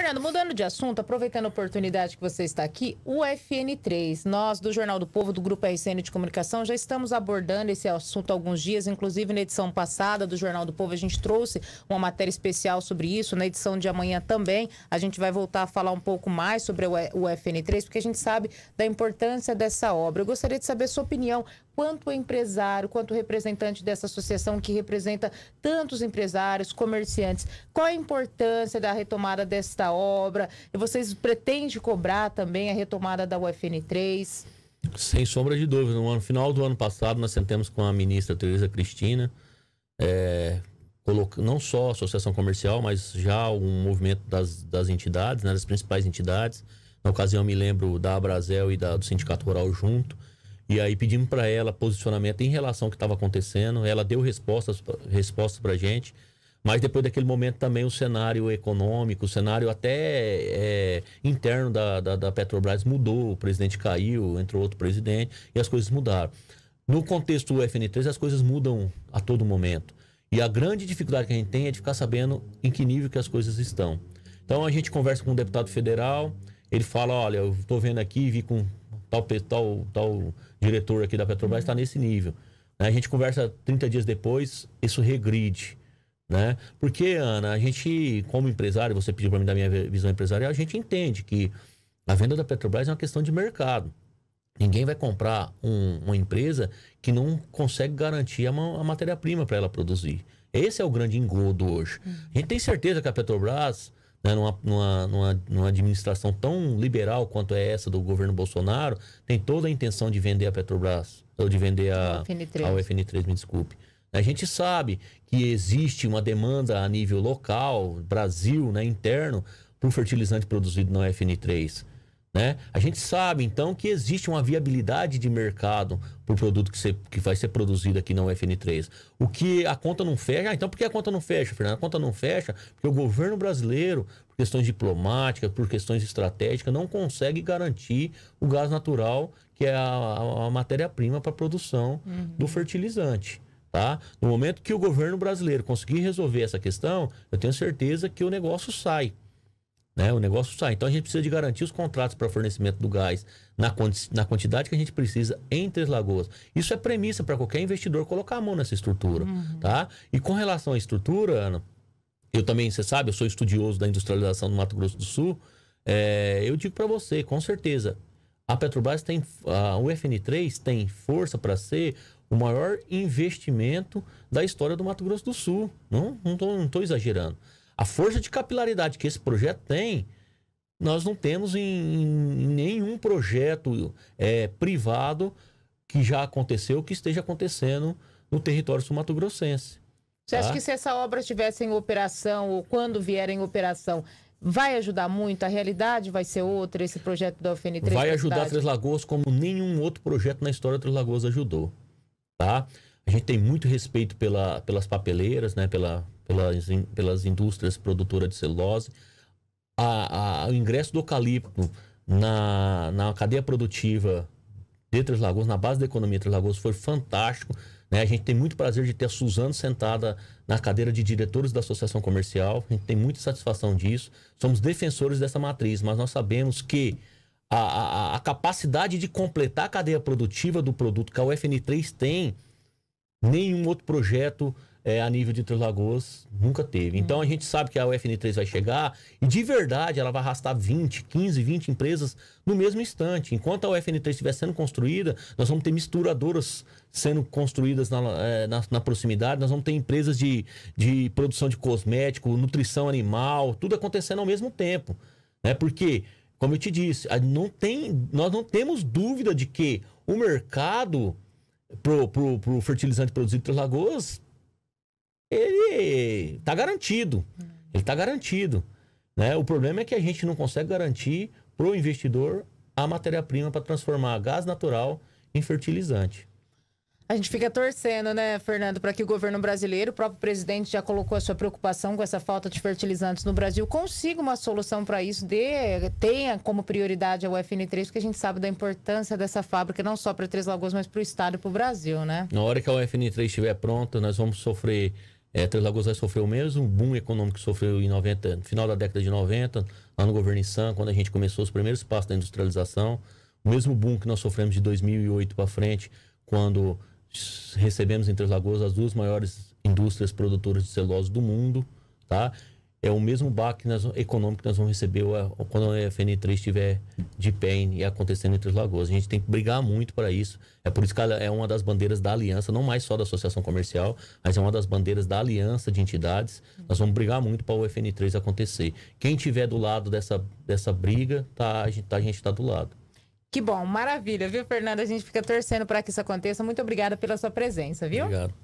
Fernando, mudando de assunto, aproveitando a oportunidade que você está aqui, o FN3, nós do Jornal do Povo, do Grupo RCN de Comunicação, já estamos abordando esse assunto há alguns dias, inclusive na edição passada do Jornal do Povo, a gente trouxe uma matéria especial sobre isso, na edição de amanhã também, a gente vai voltar a falar um pouco mais sobre o FN3, porque a gente sabe da importância dessa obra. Eu gostaria de saber sua opinião, quanto empresário, quanto representante dessa associação que representa tantos empresários, comerciantes, qual a importância da retomada desta obra? E vocês pretendem cobrar também a retomada da UFN3? Sem sombra de dúvida. No final do ano passado, nós sentamos com a ministra Tereza Cristina, é, não só a associação comercial, mas já um movimento das, das entidades, né, das principais entidades. Na ocasião, eu me lembro da Abrazel e da, do Sindicato Rural junto. E aí pedimos para ela posicionamento em relação ao que estava acontecendo. Ela deu respostas, respostas para a gente. Mas depois daquele momento também o cenário econômico, o cenário até é, interno da, da, da, Petrobras mudou, o presidente caiu, entrou outro presidente e as coisas mudaram. No contexto do FN3, as coisas mudam a todo momento. E a grande dificuldade que a gente tem é de ficar sabendo em que nível que as coisas estão. Então a gente conversa com um deputado federal, ele fala, olha, eu estou vendo aqui, vi com tal, tal, tal diretor aqui da Petrobras, está nesse nível. A gente conversa 30 dias depois, isso regride né? Porque, Ana, a gente, como empresário, você pediu para mim dar minha visão empresarial, a gente entende que a venda da Petrobras é uma questão de mercado. Ninguém vai comprar um, uma empresa que não consegue garantir a, a matéria-prima para ela produzir. Esse é o grande engodo hoje. A gente tem certeza que a Petrobras, né, numa, numa, numa, numa administração tão liberal quanto é essa do governo Bolsonaro, tem toda a intenção de vender a Petrobras, ou de vender a, a UFN3, me desculpe. A gente sabe que existe uma demanda a nível local, Brasil, né, interno, por fertilizante produzido na FN3. Né? A gente sabe então que existe uma viabilidade de mercado para o produto que, que, vai ser produzido aqui na UFN3. O que a conta não fecha, ah, então por que a conta não fecha, Fernando? A conta não fecha porque o governo brasileiro, por questões diplomáticas, por questões estratégicas, não consegue garantir o gás natural, que é a, a, a matéria-prima para a produção uhum. do fertilizante. Tá? No momento que o governo brasileiro conseguir resolver essa questão, eu tenho certeza que o negócio sai. Né? O negócio sai. Então a gente precisa de garantir os contratos para fornecimento do gás na, na quantidade que a gente precisa em Três Lagoas. Isso é premissa para qualquer investidor colocar a mão nessa estrutura. Uhum. Tá? E com relação à estrutura, Ana, eu também, você sabe, eu sou estudioso da industrialização do Mato Grosso do Sul. É, eu digo para você, com certeza, a Petrobras tem, a UFN3 tem força para ser o maior investimento da história do Mato Grosso do Sul. Não estou não tô, exagerando. A força de capilaridade que esse projeto tem, nós não temos em, em nenhum projeto é, privado que já aconteceu, que esteja acontecendo no território sul-mato-grossense. Você acha tá? que se essa obra estivesse em operação ou quando vier em operação, Vai ajudar muito? A realidade vai ser outra, esse projeto da UFN3? Vai ajudar Três Lagoas como nenhum outro projeto na história de Três Lagoas ajudou, tá? A gente tem muito respeito pela, pelas papeleiras, né? Pela, pelas, pelas indústrias produtoras de celulose. A, a, o ingresso do eucalipto na, na cadeia produtiva de Três Lagoas, na base da economia de Três Lagoas, foi fantástico né? A gente tem muito prazer de ter a Suzano sentada na cadeira de diretores da Associação Comercial, a gente tem muita satisfação disso. Somos defensores dessa matriz, mas nós sabemos que a, a, a capacidade de completar a cadeia produtiva do produto que a UFN3 tem, nenhum outro projeto é, a nível de Três Lagoas nunca teve. Então a gente sabe que a UFN3 vai chegar e de verdade ela vai arrastar 20, 15, 20 empresas no mesmo instante. Enquanto a UFN3 estiver sendo construída, nós vamos ter misturadoras sendo construídas na, é, na, na proximidade, nós vamos ter empresas de, de produção de cosmético, nutrição animal, tudo acontecendo ao mesmo tempo. Né? Porque, como eu te disse, não tem, nós não temos dúvida de que o mercado para o fertilizante produzido em Três Lagoas ele tá garantido. Ele tá garantido. Né? O problema é que a gente não consegue garantir para o investidor a matéria-prima para transformar gás natural em fertilizante. A gente fica torcendo, né, Fernando, para que o governo brasileiro, o próprio presidente já colocou a sua preocupação com essa falta de fertilizantes no Brasil, consiga uma solução para isso, dê, tenha como prioridade a UFN3, porque a gente sabe da importância dessa fábrica, não só para Três Lagoas, mas para o Estado e para o Brasil, né? Na hora que a UFN3 estiver pronta, nós vamos sofrer é, Três Lagoas sofreu o mesmo boom econômico que sofreu em 90, no final da década de 90, lá no governo Issan, quando a gente começou os primeiros passos da industrialização. O mesmo boom que nós sofremos de 2008 para frente, quando recebemos em Três Lagoas as duas maiores indústrias produtoras de celulose do mundo, tá? é o mesmo baque nós, econômico que nós vamos receber quando a FN3 estiver de pé e acontecendo entre os lagoas. A gente tem que brigar muito para isso. É por isso que é uma das bandeiras da aliança, não mais só da associação comercial, mas é uma das bandeiras da aliança de entidades. Nós vamos brigar muito para o FN3 acontecer. Quem tiver do lado dessa, dessa briga, tá, a gente está tá do lado. Que bom, maravilha, viu, Fernando? A gente fica torcendo para que isso aconteça. Muito obrigada pela sua presença, viu? Obrigado.